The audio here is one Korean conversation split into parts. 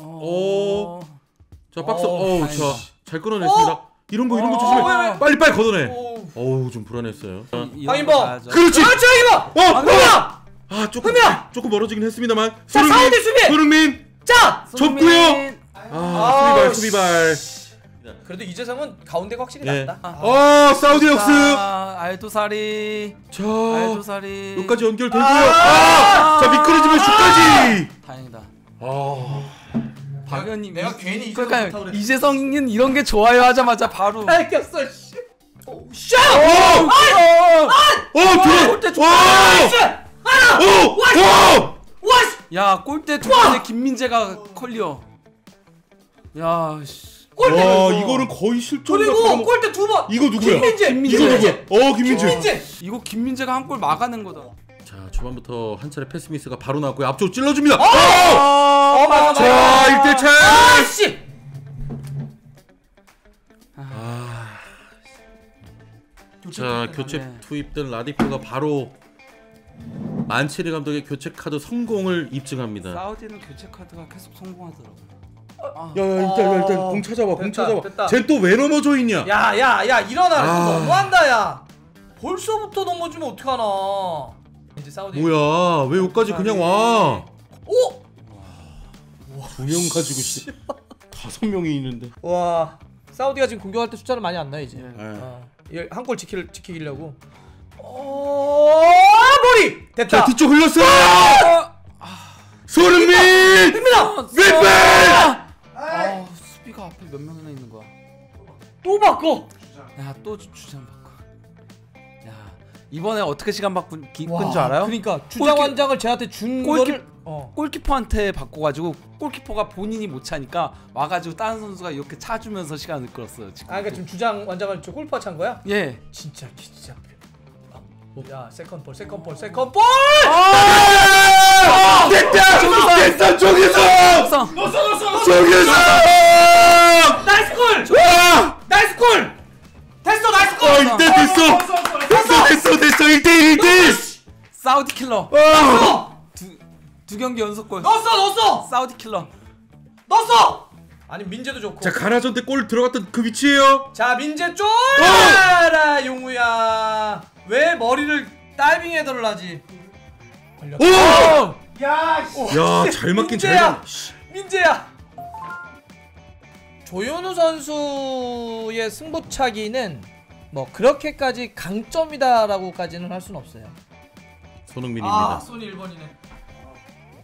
어. 자 박스. 어, 어우 자잘 끌어냈습니다. 이런 거 이런 거 어, 조심해. 어, 빨리 빨리 걷어내. 어우 좀 불안했어요. 황인범. 아, 그렇지. 그렇지 아, 황인범. 어 뭐야? 아, 아 조금 흠이야! 조금 멀어지긴 했습니다만. 자 사운드 수비. 손흥민. 자 접고요. 아 수비발 수비발. 그래도 이재성은 가운데가 확실히 네. 예. 낫다. 아. 어, 사우디 역습. 알토사리. 자, 알토사리. 여기까지 연결되고요. 아! 아! 자, 미끄러지면 슛까지. 다행이다. 아. 박연님 내가 괜히 그러니까 그래. 이재성은 이런 게 좋아요 하자마자 바로 알겠어 씨. 샤! 오! 오! 오! 골대 좋다. 오! 와! 와! 야, 골대 두 번에 김민재가 컬리어. 야, 씨. 골대. 와, 이거는 거의 실전 그리고 골대 두 번. 이거 누구야? 김민재. 이거 누구야? 어, 김민재. 김민재. 이거 김민재가 한 골 막아낸 거다. 초반부터 한 차례 패스미스가 바로 나왔고요. 앞쪽 찔러줍니다. 어! 어! 어 맞아, 맞아. 자, 1대 차. 아, 씨. 아. 아 자, 교체 네. 투입된 라디프가 바로 만치리 감독의 교체 카드 성공을 입증합니다. 사우디는 교체 카드가 계속 성공하더라고요. 야, 야 일단 어... 일단 공 찾아봐 공 찾아봐 쟨또왜 넘어져 있냐 야야야 일어나라 아... 너무한다 뭐 야 벌써부터 넘어지면 어떡하나 뭐야 왜 여기까지 그냥 와 오! 두명 가지고 씨 다섯 명이 있는데 와 사우디가 지금 공격할 때 숫자를 많이 안나 이제 네. 네. 어. 한골 지킬, 지키려고 어... 머리! 됐다! 자, 뒤쪽 흘렸어! 아! 아. 소름민! 됩니다! 아, 윗배! 아 수비가 앞에 몇 명이나 있는 거야 또 바꿔! 야또 주장 바꿔 이번에 어떻게 시간 바꾼 끈줄 알아요? 그러니까 주장 골 장을 쟤한테 준 골키... 거를 어. 골키퍼한테 바꿔가지고 골키퍼가 본인이 못 차니까 와가지고 다른 선수가 이렇게 차주면서 시간을 끌었어요. 지금. 아 그러니까 지금 주장 완장을 저 골퍼 찬 거야? 예. 진짜 진짜. 아, 뭐, 야 세컨볼 세컨볼 세컨볼! 아! 아! 됐다! 저기서! 저기서! 넣었어 넣었어! 저기서! 나이스 골! 나이스 골! 됐어 나이스 골! 아 이때 됐어! 됐어 됐어 1대1 1대1 사우디 킬러 어 두, 두 경기 연속골 넣었어 넣었어! 사우디 킬러 넣었어! 아니 민재도 좋고 자 가라전 때 골 들어갔던 그 위치에요 자 민재 쫄아 어! 용우야 왜 머리를 다이빙 헤더를 하지 오! 오! 야! 야잘 맞긴 민재야! 잘 맞... 민재야! 조현우 선수의 승부차기는 뭐 그렇게까지 강점이다라고까지는 할 수는 없어요. 손흥민입니다. 아, 손이 1번이네.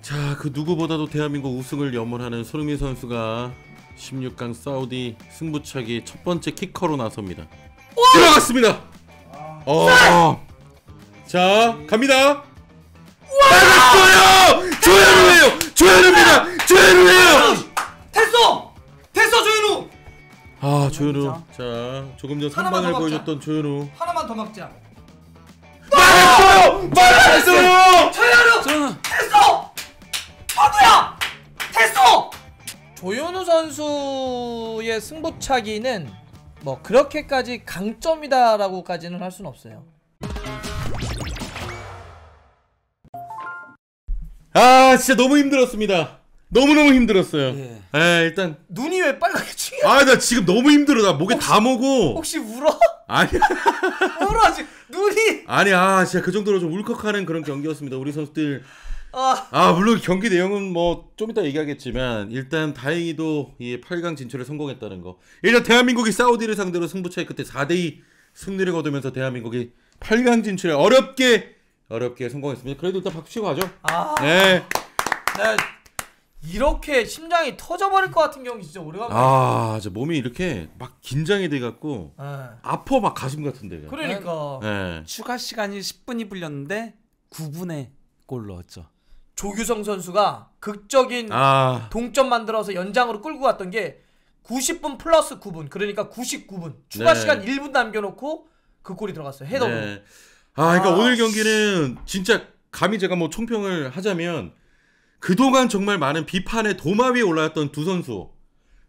자, 그 누구보다도 대한민국 우승을 염원하는 손흥민 선수가 16강 사우디 승부차기 첫 번째 키커로 나섭니다. 오! 들어갔습니다. 아, 어. 자, 갑니다. 나어요 조현우예요. 조현우입니다. 조현우예요. 됐어. 아, 아 조현우 자 조금 전 선방을 보여줬던 조현우 하나만 더 막자 아! 말했어요! 조현우! 됐어! 파도야! 됐어! 조현우 선수의 승부차기는 뭐 그렇게까지 강점이다라고까지는 할 수는 없어요 아 진짜 너무 힘들었습니다 너무너무 힘들었어요. 예. 에, 예, 일단 눈이 왜 빨갛게 튀어? 아, 나 지금 너무 힘들어. 나 목에 혹시, 다 모고. 혹시 울어? 아니 울어 지 눈이. 아니야. 아, 진짜 그 정도로 좀 울컥하는 그런 경기였습니다. 우리 선수들 아, 아 물론 경기 내용은 뭐 좀 이따 얘기하겠지만 일단 다행히도 이 8강 진출에 성공했다는 거. 일단 대한민국이 사우디를 상대로 승부차이 끝에 4대 2 승리를 거두면서 대한민국이 8강 진출에 어렵게 어렵게 성공했습니다. 그래도 일단 박수 치고 가죠. 아. 네. 네. 이렇게 심장이 터져버릴 것 같은 경우 진짜 오래가만에 아, 진짜 몸이 이렇게 막 긴장이 돼갖고 네. 예. 아퍼 막 가슴 같은데. 그냥. 그러니까 네. 추가 시간이 10분이 불렸는데 9분에 골 넣었죠. 조규성 선수가 극적인 아. 동점 만들어서 연장으로 끌고 갔던 게 90분 플러스 9분 그러니까 99분 추가 네. 시간 1분 남겨놓고 그 골이 들어갔어요 헤더로. 네. 아, 그러니까 아. 오늘 경기는 진짜 감히 제가 뭐 총평을 하자면 그동안 정말 많은 비판의 도마 위에 올라왔던 두 선수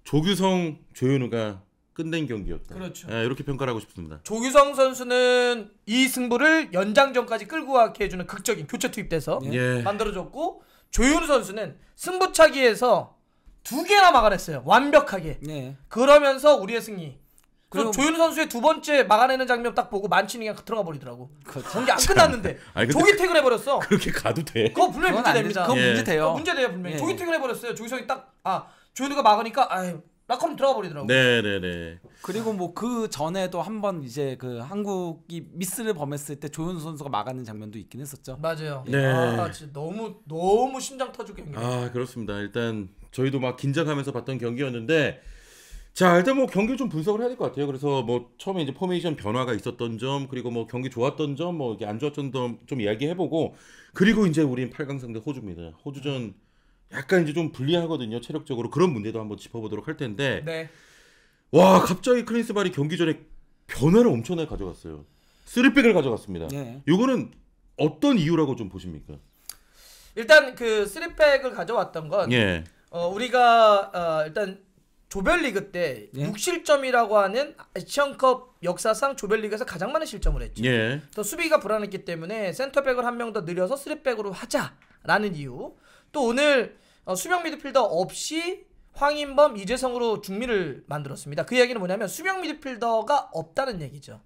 조규성, 조현우가 끝낸 경기였다. 그렇죠. 네, 이렇게 평가하고 싶습니다. 조규성 선수는 이 승부를 연장전까지 끌고 가게 해주는 극적인 교체 투입돼서 예. 예. 만들어줬고 조윤우 선수는 승부차기에서 두 개나 막아냈어요. 완벽하게. 예. 그러면서 우리의 승리 그래서 조윤 선수의 두 번째 막아내는 장면 딱 보고 만치는 그냥 들어가 버리더라고. 그렇죠. 경기 안 끝났는데 조기 퇴근해 버렸어. 그렇게 가도 돼? 그거 분명히 문제 됩니다. 예. 그거 예. 문제 돼요. 문제 돼요 분명히. 예. 조기 예. 퇴근해 버렸어요. 조기성이 딱아 조현우가 막으니까 아 라컴 들어가 버리더라고. 네네네. 네, 네. 그리고 뭐 그 전에도 한번 이제 그 한국이 미스를 범했을 때조현 선수가 막아낸 장면도 있긴 했었죠. 맞아요. 네. 아, 진짜 너무 너무 심장 터질 경기. 아 그렇습니다. 일단 저희도 막 긴장하면서 봤던 경기였는데. 자 일단 뭐 경기 좀 분석을 해야 될 것 같아요. 그래서 뭐 처음에 이제 포메이션 변화가 있었던 점 그리고 뭐 경기 좋았던 점뭐 이게 안 좋았던 점 좀 이야기해보고 그리고 이제 우린 8강 상대 호주입니다. 호주전 약간 이제 좀 불리하거든요 체력적으로 그런 문제도 한번 짚어보도록 할 텐데 네. 와 갑자기 클린스발이 경기 전에 변화를 엄청나게 가져갔어요. 쓰리백을 가져갔습니다. 네. 이거는 어떤 이유라고 좀 보십니까? 일단 그 쓰리백을 가져왔던 건 예. 어, 우리가 어, 일단 조별리그 때 예? 6실점이라고 하는 아시안컵 역사상 조별리그에서 가장 많은 실점을 했죠. 예. 또 수비가 불안했기 때문에 센터백을 한 명 더 늘려서 쓰리백으로 하자라는 이유. 또 오늘 어, 수명 미드필더 없이 황인범, 이재성으로 중미를 만들었습니다. 그 이야기는 뭐냐면 수명 미드필더가 없다는 얘기죠.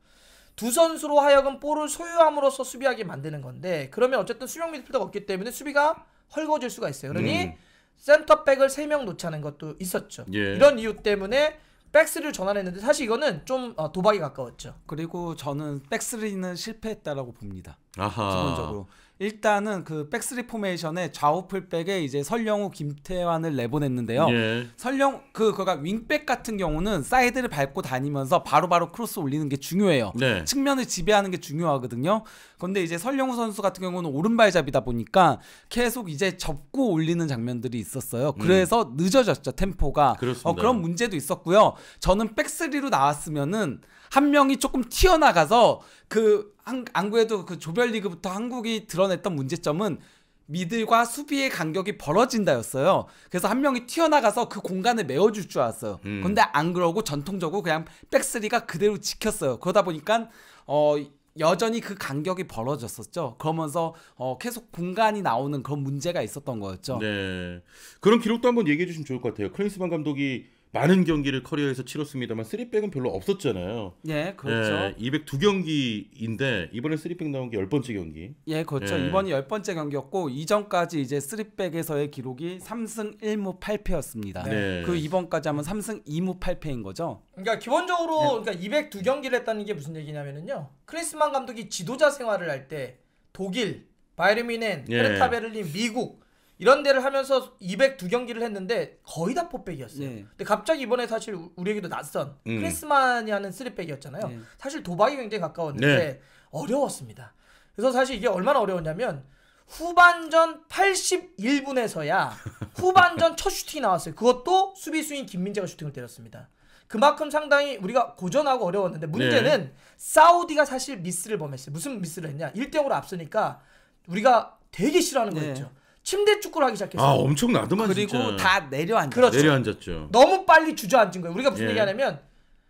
두 선수로 하여금 볼을 소유함으로써 수비하게 만드는 건데 그러면 어쨌든 수명 미드필더가 없기 때문에 수비가 헐거워질 수가 있어요. 그러니 음. 센터백을 3명 놓자는 것도 있었죠. 예. 이런 이유 때문에 백스를 전환했는데 사실 이거는 좀 어, 도박에 가까웠죠. 그리고 저는 백스리는 실패했다라고 봅니다. 아하. 기본적으로 일단은 그 백스리 포메이션의 좌우 풀백에 이제 설령우 김태환을 내보냈는데요. 예. 설령 그 그가 윙백 같은 경우는 사이드를 밟고 다니면서 바로바로 바로 크로스 올리는 게 중요해요. 네. 측면을 지배하는 게 중요하거든요. 근데 이제 설령우 선수 같은 경우는 오른발잡이다 보니까 계속 이제 접고 올리는 장면들이 있었어요. 음. 그래서 음. 늦어졌죠 템포가. 어, 그렇습니다. 어, 그런 문제도 있었고요. 저는 백스리로 나왔으면은 한 명이 조금 튀어나가서 그 한, 안 그래도 그 조별리그부터 한국이 드러냈던 문제점은 미들과 수비의 간격이 벌어진다였어요. 그래서 한 명이 튀어나가서 그 공간을 메워줄 줄 알았어요. 음. 근데 안 그러고 전통적으로 그냥 백스리가 그대로 지켰어요. 그러다 보니까 어 여전히 그 간격이 벌어졌었죠. 그러면서 어, 계속 공간이 나오는 그런 문제가 있었던 거였죠. 네. 그런 기록도 한번 얘기해 주시면 좋을 것 같아요. 클린스만 감독이 많은 경기를 커리어에서 치렀습니다만 3백은 별로 없었잖아요. 예, 그렇죠. 예, 202경기인데 이번에 3백 나온 게 10번째 경기. 예, 그렇죠. 예. 이번이 10번째 경기였고 이전까지 이제 3백에서의 기록이 3승 1무 8패였습니다. 네. 그 이번까지 하면 3승 2무 8패인 거죠. 그러니까 기본적으로 네. 그러니까 202경기를 했다는 게 무슨 얘기냐면요 크리스만 감독이 지도자 생활을 할 때 독일, 바이에른 미넨, 헤르타 예. 베를린, 미국 이런 데를 하면서 202경기를 했는데 거의 다 포백이었어요. 네. 근데 갑자기 이번에 사실 우리에게도 낯선 음. 크리스마니 하는 쓰리백이었잖아요. 네. 사실 도박이 굉장히 가까웠는데 네. 어려웠습니다. 그래서 사실 이게 얼마나 어려웠냐면 후반전 81분에서야 후반전 첫 슈팅이 나왔어요. 그것도 수비수인 김민재가 슈팅을 때렸습니다. 그만큼 상당히 우리가 고전하고 어려웠는데 문제는 네. 사우디가 사실 미스를 범했어요. 무슨 미스를 했냐? 1대0으로 앞서니까 우리가 되게 싫어하는 네. 거였죠. 침대 축구를 하기 시작했어요. 아 엄청나더만 그리고 진짜. 다 내려앉았죠. 그렇죠. 내려앉았죠. 너무 빨리 주저앉은 거예요. 우리가 무슨 예. 얘기하냐면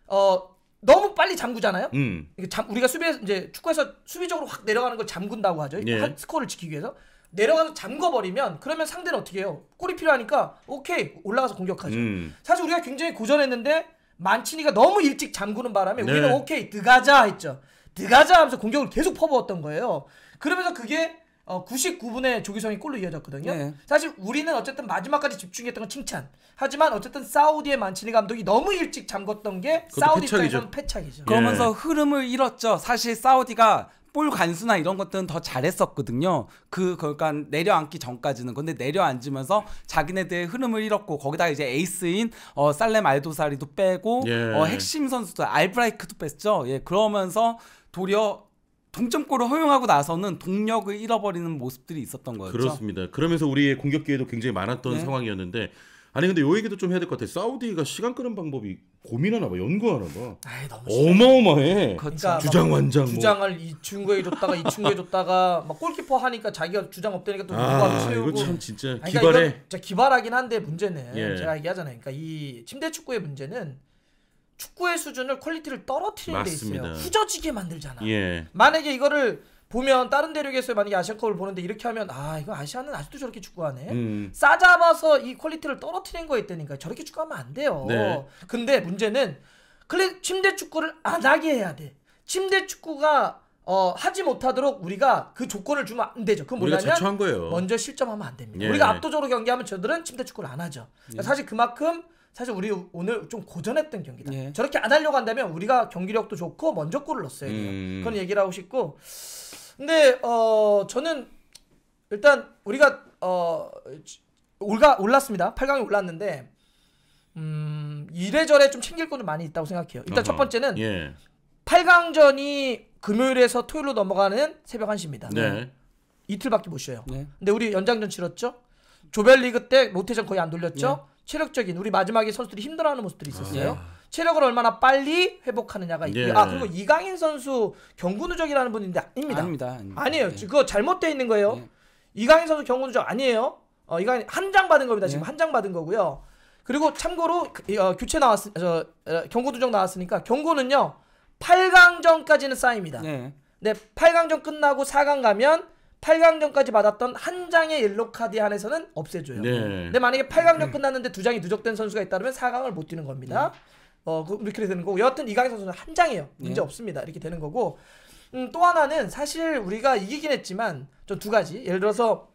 어 너무 빨리 잠그잖아요. 음. 잠, 우리가 수비 이제 축구에서 수비적으로 확 내려가는 걸 잠근다고 하죠. 예. 스코어를 지키기 위해서 내려가서 잠궈 버리면 그러면 상대는 어떻게 해요? 골이 필요하니까 오케이 올라가서 공격하죠. 음. 사실 우리가 굉장히 고전했는데 만치니가 너무 일찍 잠그는 바람에 네. 우리는 오케이 드가자 했죠. 드가자 하면서 공격을 계속 퍼부었던 거예요. 그러면서 그게 어, 99분에 조기성이 골로 이어졌거든요. 네. 사실 우리는 어쨌든 마지막까지 집중했던 건 칭찬. 하지만 어쨌든 사우디의 만치니 감독이 너무 일찍 잠궜던 게 사우디 입장에서는 패착이죠. 예. 그러면서 흐름을 잃었죠. 사실 사우디가 볼 간수나 이런 것들은 더 잘했었거든요. 그 그러니까 내려앉기 전까지는 근데 내려앉으면서 자기네들의 흐름을 잃었고 거기다 이제 에이스인 어, 살렘 알도사리도 빼고 예. 어, 핵심 선수들 알브라이크도 뺐죠. 예 그러면서 도려 동점골을 허용하고 나서는 동력을 잃어버리는 모습들이 있었던 거죠 그렇습니다. 그러면서 우리의 공격 기회도 굉장히 많았던 네. 상황이었는데 아니 근데 요 얘기도 좀 해야 될 것 같아. 사우디가 시간 끄는 방법이 고민하나 봐, 연구하나 봐. 아이, 어마어마해. 그러니까, 그러니까 주장 완장. 뭐. 주장을 이 중구에 줬다가 이 중구에 줬다가 막 골키퍼 하니까 자기가 주장 없다니까 또 아, 누가 채우고. 이거 참 진짜 그러니까 기발해. 그러니까 기발하긴 한데 문제는 예. 제가 얘기하잖아요. 그러니까 이 침대 축구의 문제는 축구의 수준을 퀄리티를 떨어뜨리는 맞습니다. 데 있어요. 후져지게 만들잖아. 예. 만약에 이거를 보면 다른 대륙에서 만약에 아시안컵을 보는데 이렇게 하면 아 이거 아시아는 아직도 저렇게 축구하네 음. 싸잡아서 이 퀄리티를 떨어뜨린 거에 있다니까 저렇게 축구하면 안 돼요 네. 근데 문제는 클래 침대 축구를 안 하게 해야 돼 침대 축구가 어, 하지 못하도록 우리가 그 조건을 주면 안 되죠. 그건 뭐냐면 먼저 실점하면 안 됩니다. 예. 우리가 압도적으로 경기하면 저들은 침대 축구를 안 하죠. 예. 사실 그만큼 사실 우리 오늘 좀 고전했던 경기다. 예. 저렇게 안 하려고 한다면 우리가 경기력도 좋고 먼저 골을 넣었어야 돼요. 음. 음. 그런 얘기를 하고 싶고. 근데 어 저는 일단 우리가 어 올가 올랐습니다. 8강에 올랐는데 음 이래저래 좀 챙길 건좀 많이 있다고 생각해요. 일단 어허. 첫 번째는 예. 8강전이 금요일에서 토요일로 넘어가는 새벽 1시입니다. 네. 이틀밖에 못 쉬어요. 네. 근데 우리 연장전 치렀죠? 조별리그 때 로테이션 거의 안 돌렸죠? 네. 체력적인 우리 마지막에 선수들이 힘들어하는 모습들이 있었어요. 아, 네. 체력을 얼마나 빨리 회복하느냐가 예. 아 그리고 이강인 선수 경구 누적이라는 분인데 아닙니다. 아닙니다. 아닙니다. 아니에요 예. 그거 잘못되어 있는 거예요. 예. 이강인 선수 경구 누적 아니에요. 어, 이강인 한 장 받은 겁니다. 지금 예. 한장 받은 거고요. 그리고 참고로 그, 어, 교체 나왔 저 어, 경고 누적 나왔으니까 경고는요 8강전까지는 쌓입니다. 예. 네. 네, 8강전 끝나고 4강 가면 8강전까지 받았던 한 장의 옐로 카드에 한해서는 없애줘요. 네. 근데 만약에 8강전 끝났는데 두 장이 누적된 선수가 있다면 4강을 못 뛰는 겁니다. 네. 어, 그렇게 되는 거고 여하튼 이강인 선수는 한 장이에요. 네. 문제 없습니다. 이렇게 되는 거고 음, 또 하나는 사실 우리가 이기긴 했지만 좀 두 가지 예를 들어서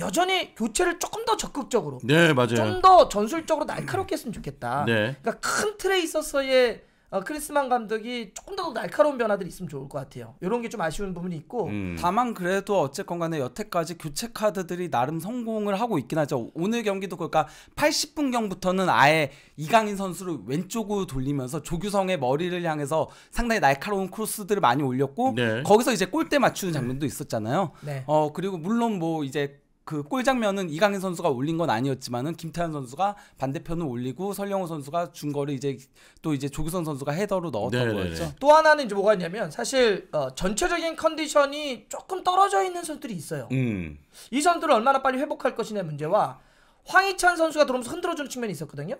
여전히 교체를 조금 더 적극적으로 네 맞아요 좀 더 전술적으로 날카롭게 했으면 좋겠다 네. 그러니까 큰 틀에 있어서의 어, 크리스만 감독이 조금 더 날카로운 변화들이 있으면 좋을 것 같아요. 이런 게 좀 아쉬운 부분이 있고 음. 다만 그래도 어쨌건 간에 여태까지 교체 카드들이 나름 성공을 하고 있긴 하죠. 오늘 경기도 그러니까 80분 경부터는 아예 이강인 선수를 왼쪽으로 돌리면서 조규성의 머리를 향해서 상당히 날카로운 크로스들을 많이 올렸고 네. 거기서 이제 골대 맞추는 장면도 있었잖아요. 네. 어 그리고 물론 뭐 이제 그 골장면은 이강인 선수가 올린 건 아니었지만은 김태환 선수가 반대편을 올리고 설영호 선수가 준 거를 이제 또 이제 조규선 선수가 헤더로 넣었던 네네네. 거였죠. 또 하나는 이제 뭐가 있냐면 사실 어, 전체적인 컨디션이 조금 떨어져 있는 선수들이 있어요. 음. 이 선수들을 얼마나 빨리 회복할 것이냐 문제와 황희찬 선수가 들어오면서 흔들어주는 측면이 있었거든요.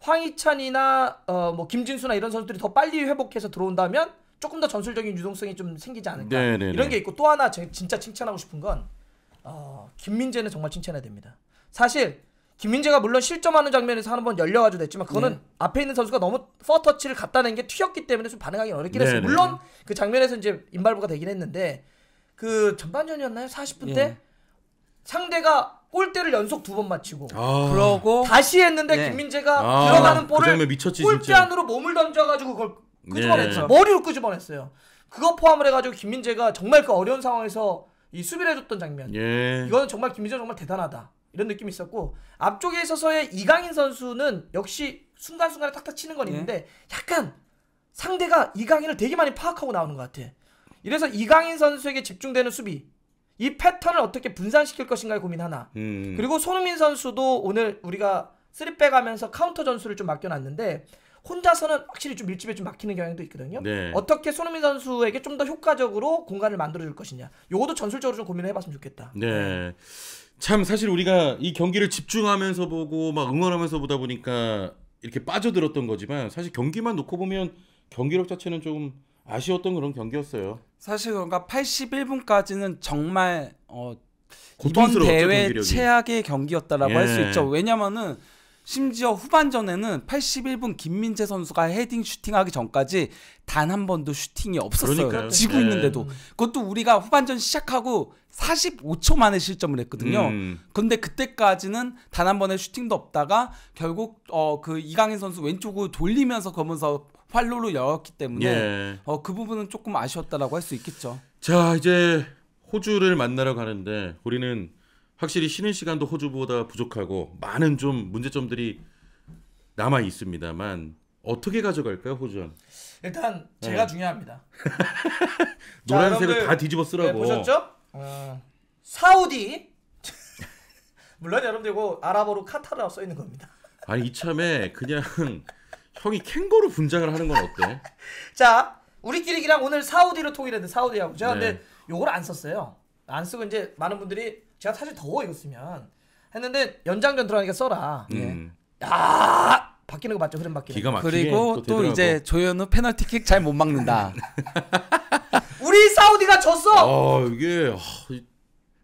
황희찬이나 어, 뭐 김진수나 이런 선수들이 더 빨리 회복해서 들어온다면 조금 더 전술적인 유동성이 좀 생기지 않을까 네네네. 이런 게 있고 또 하나 제, 진짜 칭찬하고 싶은 건 어, 김민재는 정말 칭찬해야 됩니다. 사실 김민재가 물론 실점하는 장면에서 한 번 열려가지고 됐지만 그거는 네. 앞에 있는 선수가 너무 퍼터치를 갖다 낸 게 튀었기 때문에 좀 반응하기 어렵긴 네, 했어요. 네. 물론 그 장면에서 이제 인발부가 되긴 했는데 그 전반전이었나요? 40분 때 예. 상대가 골대를 연속 두 번 맞히고 아. 그러고 다시 했는데 네. 김민재가 아. 들어가는 그 볼을 그 미쳤지, 골대 진짜. 안으로 몸을 던져가지고 그걸 네. 끄집어냈어요. 네. 머리로 끄집어냈어요. 그거 포함을 해가지고 김민재가 정말 그 어려운 상황에서 이 수비를 해줬던 장면. 예. 이거는 정말 김민재 정말 대단하다. 이런 느낌이 있었고 앞쪽에 있어서의 이강인 선수는 역시 순간순간에 탁탁 치는 건 예. 있는데 약간 상대가 이강인을 되게 많이 파악하고 나오는 것 같아. 이래서 이강인 선수에게 집중되는 수비 이 패턴을 어떻게 분산시킬 것인가를 고민하나. 음. 그리고 손흥민 선수도 오늘 우리가 쓰리백 하면서 카운터 전술을 좀 맡겨놨는데 혼자서는 확실히 좀 밀집에 좀 막히는 경향도 있거든요. 네. 어떻게 손흥민 선수에게 좀 더 효과적으로 공간을 만들어줄 것이냐. 요것도 전술적으로 좀 고민을 해봤으면 좋겠다. 네. 참 사실 우리가 이 경기를 집중하면서 보고 막 응원하면서 보다 보니까 이렇게 빠져들었던 거지만 사실 경기만 놓고 보면 경기력 자체는 조금 아쉬웠던 그런 경기였어요. 사실 그러니까 81분까지는 정말 어 이번 대회 경기력이. 최악의 경기였다라고 예. 할수 네. 있죠. 왜냐면은 심지어 후반전에는 81분 김민재 선수가 헤딩 슈팅하기 전까지 단 한 번도 슈팅이 없었어요. 그러니까요. 지고 네. 있는데도. 그것도 우리가 후반전 시작하고 45초 만에 실점을 했거든요. 그런데 음. 그때까지는 단 한 번의 슈팅도 없다가 결국 어그 이강인 선수 왼쪽으로 돌리면서 거면서 활로로 열었기 때문에 예. 어, 그 부분은 조금 아쉬웠다라고 할 수 있겠죠. 자 이제 호주를 만나러 가는데 우리는 확실히 쉬는 시간도 호주보다 부족하고 많은 좀 문제점들이 남아 있습니다만 어떻게 가져갈까요 호주는? 일단 네. 제가 네. 중요합니다. 노란색을 다 뒤집어 쓰라고. 네, 보셨죠? 어, 사우디 물론 여러분들 이거 아랍어로 카타르라고 써 있는 겁니다. 아니 이참에 그냥 형이 캥거루 분장을 하는 건 어때? 자 우리끼리 그냥 오늘 사우디로 통일했는데 사우디하고죠. 네. 근데 요걸 안 썼어요. 안 쓰고 이제 많은 분들이 제가 사실 더워 이거 쓰면 했는데 연장전 들어가니까 써라. 음. 예. 야 바뀌는 거 맞죠? 흐름 바뀌는. 기가 막히게 그리고 또, 또 이제 조현우 페널티킥 잘 못 막는다. 우리 사우디가 졌어. 아 이게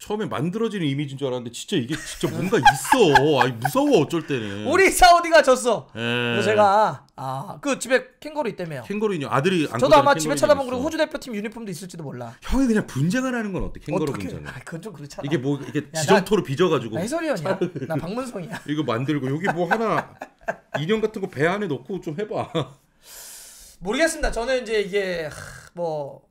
처음에 만들어지는 이미지인 줄 알았는데 진짜 이게 진짜 뭔가 있어. 아니 무서워 어쩔 때는. 우리 사우디가 졌어. 에. 예. 그래서 제가 아그 집에 캥거루 있다며요. 캥거루 인형 아들이 저도 아마 집에 찾아보그고 호주 대표팀 유니폼도 있을지도 몰라. 형이 그냥 분쟁을 하는 건 어때? 캥거루 분쟁. 아 그건 좀 그렇잖아. 이게 뭐 이게 지점토로 빚어가지고. 해설위원이야. 나 박문성이야. 이거 만들고 여기 뭐 하나 인형 같은 거 배 안에 넣고 좀 해봐. 모르겠습니다. 저는 이제 이게 뭐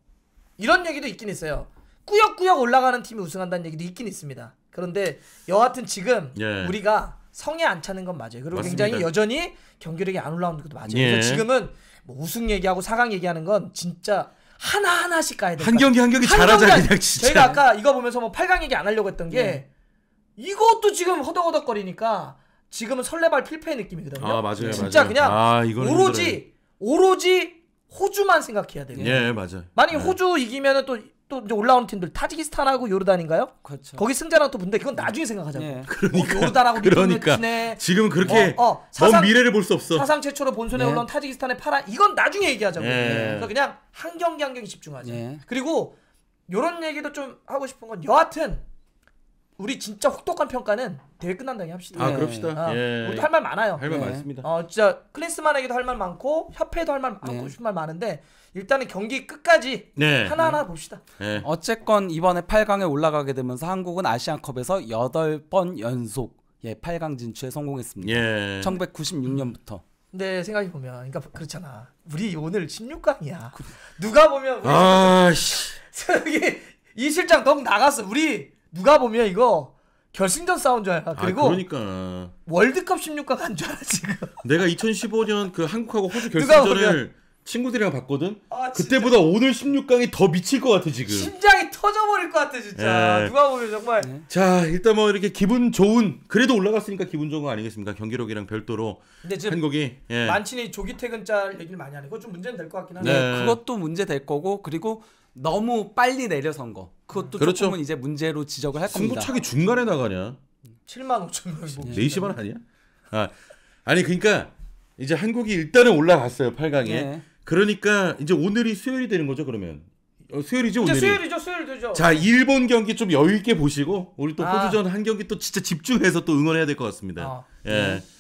이런 얘기도 있긴 있어요. 꾸역꾸역 올라가는 팀이 우승한다는 얘기도 있긴 있습니다. 그런데 여하튼 지금 예. 우리가 성에 안 차는 건 맞아요. 그리고 맞습니다. 굉장히 여전히 경기력이 안 올라오는 것도 맞아요. 예. 그래서 지금은 뭐 우승 얘기하고 사강 얘기하는 건 진짜 하나 하나씩 가야 돼한 경기 한 경기 잘하자 경기 그냥 진짜. 저희가 아까 이거 보면서 뭐 8강 얘기 안 하려고 했던 게 예. 이것도 지금 허덕허덕거리니까 지금은 설레발 필패의 느낌이거든요. 아 맞아요. 진짜 맞아요. 그냥 아, 오로지 힘들어요. 오로지 호주만 생각해야 돼요. 예 맞아. 만약 예. 호주 이기면은 또또 이제 올라오는 팀들 타지키스탄하고 요르단인가요? 그렇죠. 거기 승자랑 또 붙는데 그건 나중에 생각하자고. 예. 그러니까 어, 요르단하고 그러니까 지금 그렇게 어, 어, 사상, 미래를 볼 수 없어. 사상 최초로 본선에 예. 올라온 타지키스탄의 파란 이건 나중에 얘기하자고. 예. 그래서 그냥 한 경기 한 경기 집중하자. 그리고 요런 얘기도 좀 하고 싶은 건 여하튼 우리 진짜 혹독한 평가는 대회 끝난 다음 합시다. 아, 그럽시다. 어, 예. 우리할말 많아요. 할말 네. 예. 많습니다. 어, 진짜 클린스만에게도 할 말 많고 협회도 할 말 많고 예. 싶은 말 많은데 일단은 경기 끝까지 네. 하나하나 봅시다. 예. 어쨌건 이번에 8강에 올라가게 되면서 한국은 아시안컵에서 8번 연속 예, 8강 진출에 성공했습니다. 예. 1996년부터. 근 생각해 보면 그러니까 그렇잖아. 우리 오늘 16강이야. 그 누가 보면 우리 아, 씨. 이 실장 덕 나갔어. 우리 누가 보면 이거 결승전 싸운 줄 알아. 아, 그리고 아, 그러니까. 월드컵 16강 간줄 알아 지금. 내가 2015년 그 한국하고 호주 결승전을 친구들이랑 봤거든. 아, 그때보다 오늘 16강이 더 미칠 것 같아 지금. 심장이 터져버릴 것 같아 진짜. 예. 누가 보면 정말. 예. 자 일단 뭐 이렇게 기분 좋은 그래도 올라갔으니까 기분 좋은 거 아니겠습니까? 경기력이랑 별도로. 근데 지금 한국이 예. 만친이 조기 퇴근짤 얘기를 많이 하는 거좀 문제는 될것 같긴 한데. 네, 네. 그것도 문제 될 거고 그리고 너무 빨리 내려선 거 그것도 그렇죠. 조금은 이제 문제로 지적을 할 겁니다. 승부차기 중간에 나가냐? 7만 5천 명이 4시 반 아니야? 아 아니 그러니까 이제 한국이 일단은 올라갔어요 8강에. 예. 그러니까 이제 오늘이 수요일이 되는 거죠 그러면 어, 수요일이죠 오늘. 수요일이죠 수요일이죠. 자 일본 경기 좀 여유 있게 보시고 우리 또 아. 호주전 한 경기 또 진짜 집중해서 또 응원해야 될 것 같습니다. 아. 예. 음.